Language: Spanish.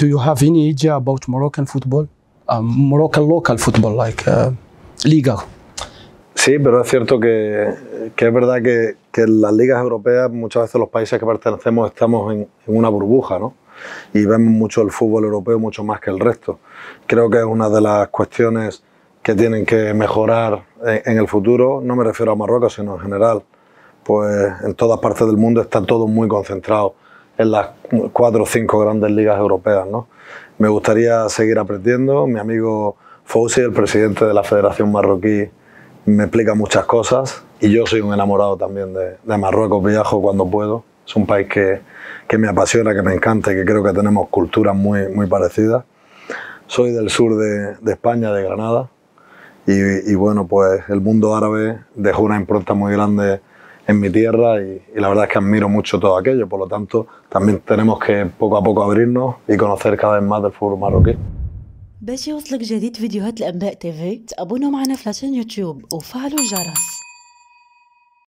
do you have any idea about Moroccan football? Um, Moroccan local football, like uh, liga. Sí, pero es cierto que, que es verdad que, que, en las ligas europeas muchas veces los países que pertenecemos estamos en, en una burbuja, ¿no? Y vemos mucho el fútbol europeo mucho más que el resto. Creo que es una de las cuestiones que tienen que mejorar en, en el futuro. No me refiero a Marruecos, sino en general. Pues en todas partes del mundo está todo muy concentrado en las cuatro o cinco grandes ligas europeas. Me gustaría seguir aprendiendo. Mi amigo Fousey, el presidente de la Federación Marroquí, me explica muchas cosas y yo soy un enamorado también de, Marruecos, viajo cuando puedo. Es un país que, me apasiona, que me encanta y que creo que tenemos culturas muy, muy parecidas. Soy del sur de, España, de Granada, y, y, bueno, pues el mundo árabe dejó una impronta muy grande en mi tierra y, la verdad es que admiro mucho todo aquello. Por lo tanto, también tenemos que poco a poco abrirnos y conocer cada vez más del fútbol marroquí.